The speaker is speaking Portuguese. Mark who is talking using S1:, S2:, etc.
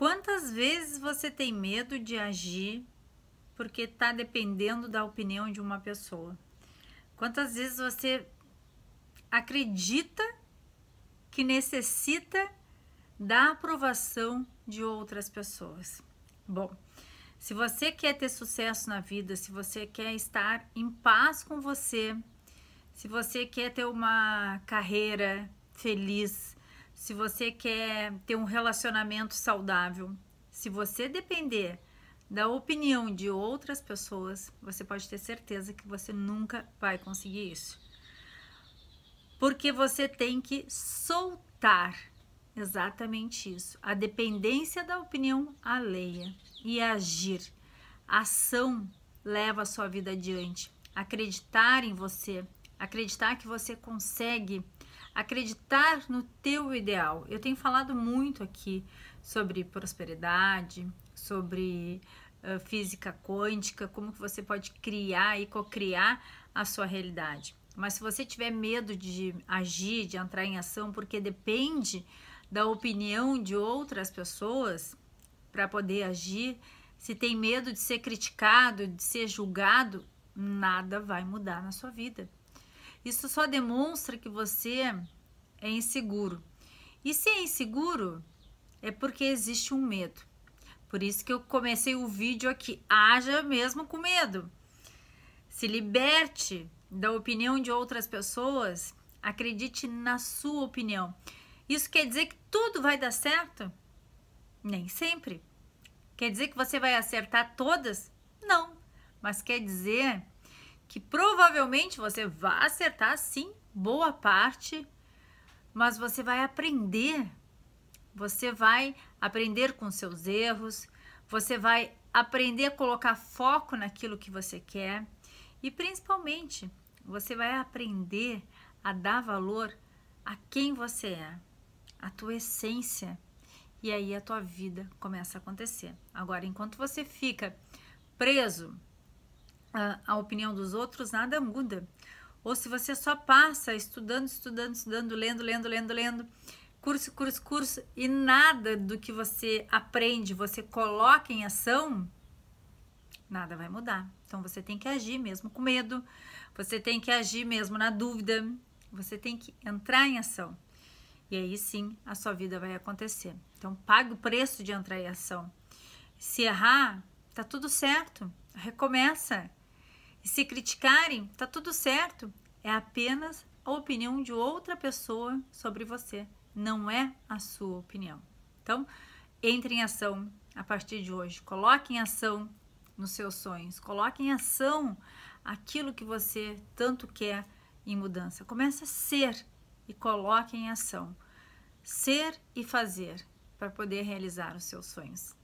S1: Quantas vezes você tem medo de agir porque está dependendo da opinião de uma pessoa? Quantas vezes você acredita que necessita da aprovação de outras pessoas? Bom, se você quer ter sucesso na vida, se você quer estar em paz com você, se você quer ter uma carreira feliz, se você quer ter um relacionamento saudável, se você depender da opinião de outras pessoas, você pode ter certeza que você nunca vai conseguir isso. Porque você tem que soltar exatamente isso, a dependência da opinião alheia e agir. A ação leva a sua vida adiante. Acreditar em você, acreditar que você consegue acreditar no teu ideal. Eu tenho falado muito aqui sobre prosperidade, sobre uh, física quântica, como que você pode criar e cocriar a sua realidade. Mas se você tiver medo de agir, de entrar em ação, porque depende da opinião de outras pessoas para poder agir, se tem medo de ser criticado, de ser julgado, nada vai mudar na sua vida. Isso só demonstra que você é inseguro. E se é inseguro, é porque existe um medo. Por isso que eu comecei o vídeo aqui. Haja mesmo com medo. Se liberte da opinião de outras pessoas. Acredite na sua opinião. Isso quer dizer que tudo vai dar certo? Nem sempre. Quer dizer que você vai acertar todas? Não. Mas quer dizer que provavelmente você vai acertar sim boa parte, mas você vai aprender. Você vai aprender com seus erros, você vai aprender a colocar foco naquilo que você quer e principalmente você vai aprender a dar valor a quem você é, a tua essência. E aí a tua vida começa a acontecer. Agora, enquanto você fica preso a, a opinião dos outros, nada muda. Ou se você só passa estudando, estudando, estudando, lendo, lendo, lendo, lendo, curso, curso, curso, e nada do que você aprende, você coloca em ação, nada vai mudar. Então você tem que agir mesmo com medo, você tem que agir mesmo na dúvida, você tem que entrar em ação. E aí sim a sua vida vai acontecer. Então pague o preço de entrar em ação. Se errar, tá tudo certo, recomeça. E se criticarem, tá tudo certo. É apenas a opinião de outra pessoa sobre você, não é a sua opinião. Então, entre em ação a partir de hoje. Coloque em ação nos seus sonhos. Coloque em ação aquilo que você tanto quer em mudança. Comece a ser e coloque em ação. Ser e fazer para poder realizar os seus sonhos.